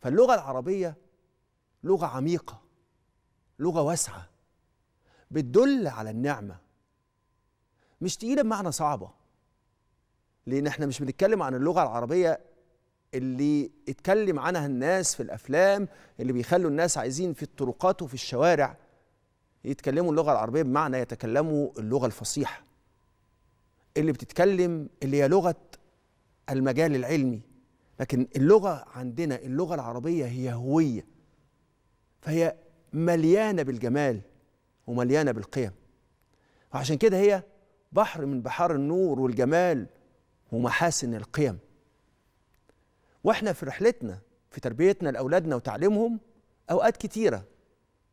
فاللغه العربيه لغه عميقه لغه واسعه بتدل على النعمه مش تقيله بمعنى صعبه لان احنا مش بنتكلم عن اللغه العربيه اللي اتكلم عنها الناس في الافلام اللي بيخلوا الناس عايزين في الطرقات وفي الشوارع يتكلموا اللغه العربيه بمعنى يتكلموا اللغه الفصيحه اللي بتتكلم اللي هي لغه المجال العلمي لكن اللغة عندنا اللغة العربية هي هوية فهي مليانة بالجمال ومليانة بالقيم وعشان كده هي بحر من بحار النور والجمال ومحاسن القيم واحنا في رحلتنا في تربيتنا لأولادنا وتعليمهم أوقات كتيرة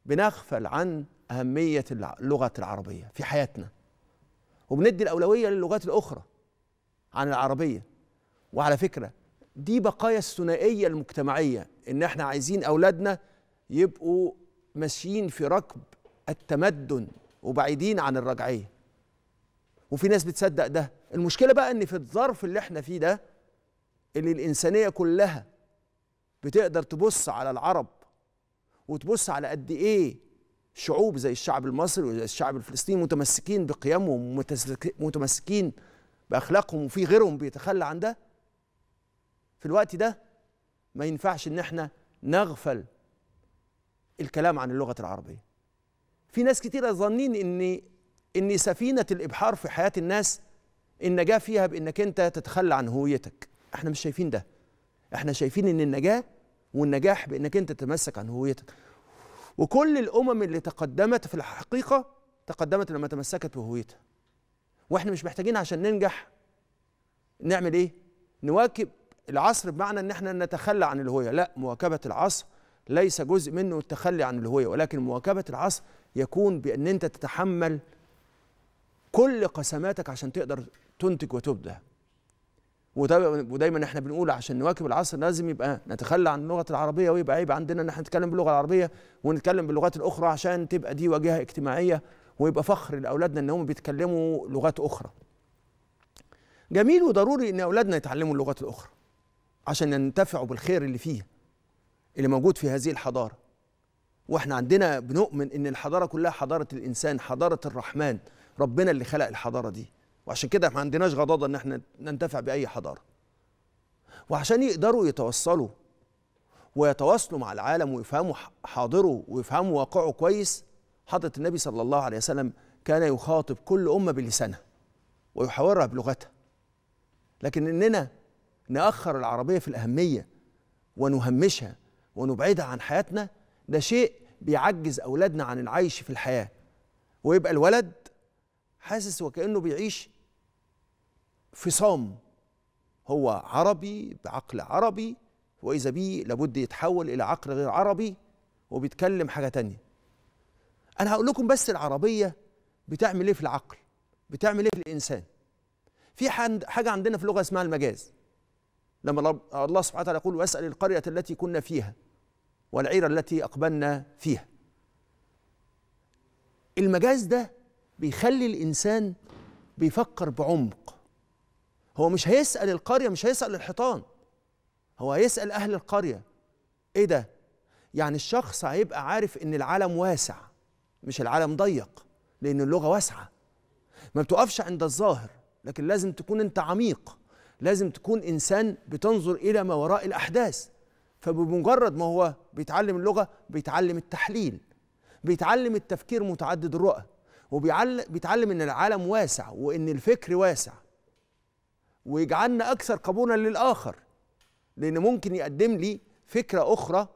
بنغفل عن أهمية اللغة العربية في حياتنا وبندي الأولوية للغات الأخرى عن العربية وعلى فكرة دي بقايا الثنائيه المجتمعيه ان احنا عايزين اولادنا يبقوا ماشيين في ركب التمدن وبعيدين عن الرجعيه وفي ناس بتصدق ده المشكله بقى ان في الظرف اللي احنا فيه ده اللي الانسانيه كلها بتقدر تبص على العرب وتبص على قد ايه شعوب زي الشعب المصري وزي الشعب الفلسطيني متمسكين بقيمهم ومتمسكين باخلاقهم وفي غيرهم بيتخلى عن ده في الوقت ده ما ينفعش ان احنا نغفل الكلام عن اللغه العربيه في ناس كتير ظانين ان ان سفينه الابحار في حياه الناس النجاه فيها بانك انت تتخلى عن هويتك احنا مش شايفين ده احنا شايفين ان النجاه والنجاح بانك انت تتمسك عن هويتك وكل الامم اللي تقدمت في الحقيقه تقدمت لما تمسكت بهويتها واحنا مش محتاجين عشان ننجح نعمل ايه نواكب العصر بمعنى ان احنا نتخلى عن الهويه لا مواكبه العصر ليس جزء منه التخلي عن الهويه ولكن مواكبه العصر يكون بان انت تتحمل كل قسماتك عشان تقدر تنتج وتبدع ودايما احنا بنقول عشان نواكب العصر لازم يبقى نتخلى عن اللغه العربيه ويبقى عيب عندنا ان احنا نتكلم باللغه العربيه ونتكلم باللغات الاخرى عشان تبقى دي واجهه اجتماعيه ويبقى فخر لاولادنا ان هم بيتكلموا لغات اخرى جميل وضروري ان اولادنا يتعلموا اللغات الاخرى عشان ينتفعوا بالخير اللي فيها اللي موجود في هذه الحضارة واحنا عندنا بنؤمن ان الحضارة كلها حضارة الانسان حضارة الرحمن ربنا اللي خلق الحضارة دي وعشان كده ما عندناش غضاضة ان احنا ننتفع باي حضارة وعشان يقدروا يتوصلوا ويتواصلوا مع العالم ويفهموا حاضره ويفهموا واقعه كويس حضرة النبي صلى الله عليه وسلم كان يخاطب كل أمة بلسانها ويحاورها بلغتها لكن إننا نأخر العربية في الأهمية ونهمشها ونبعدها عن حياتنا ده شيء بيعجز أولادنا عن العيش في الحياة ويبقى الولد حاسس وكأنه بيعيش في صام هو عربي بعقل عربي وإذا به لابد يتحول إلى عقل غير عربي وبيتكلم حاجة تانية أنا هقول لكم بس العربية بتعمل إيه في العقل بتعمل إيه في الإنسان في حاجة عندنا في اللغة اسمها المجاز لما الله سبحانه وتعالى يقول واسأل القرية التي كنا فيها والعيرة التي أقبلنا فيها المجاز ده بيخلي الإنسان بيفكر بعمق هو مش هيسأل القرية مش هيسأل الحيطان هو هيسأل أهل القرية إيه ده؟ يعني الشخص هيبقى عارف إن العالم واسع مش العالم ضيق لأن اللغة واسعة ما بتقفش عند الظاهر لكن لازم تكون أنت عميق لازم تكون انسان بتنظر الى ما وراء الاحداث فبمجرد ما هو بيتعلم اللغه بيتعلم التحليل بيتعلم التفكير متعدد الرؤى وبيتعلم ان العالم واسع وان الفكر واسع ويجعلنا اكثر قبولا للاخر لان ممكن يقدم لي فكره اخرى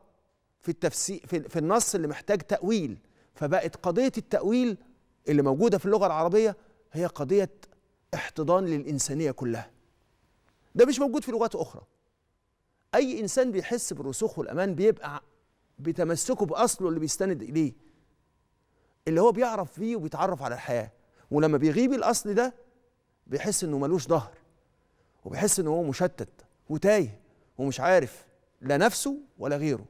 في التفسير في, في النص اللي محتاج تاويل فبقت قضيه التاويل اللي موجوده في اللغه العربيه هي قضيه احتضان للانسانيه كلها ده مش موجود في لغات أخرى أي إنسان بيحس بالرسوخ والأمان بيبقى بتمسكه بأصله اللي بيستند إليه اللي هو بيعرف فيه وبيتعرف على الحياة ولما بيغيب الأصل ده بيحس إنه ملوش ظهر وبيحس إنه هو مشتت وتايه ومش عارف لا نفسه ولا غيره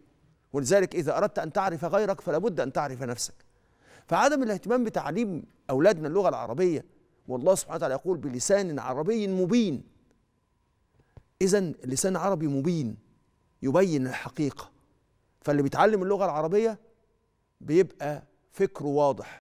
ولذلك إذا أردت أن تعرف غيرك فلا بد أن تعرف نفسك فعدم الاهتمام بتعليم أولادنا اللغة العربية والله سبحانه وتعالى يقول بلسان عربي مبين إذا لسان عربي مبين يبين الحقيقة فاللي بيتعلم اللغة العربية بيبقى فكره واضح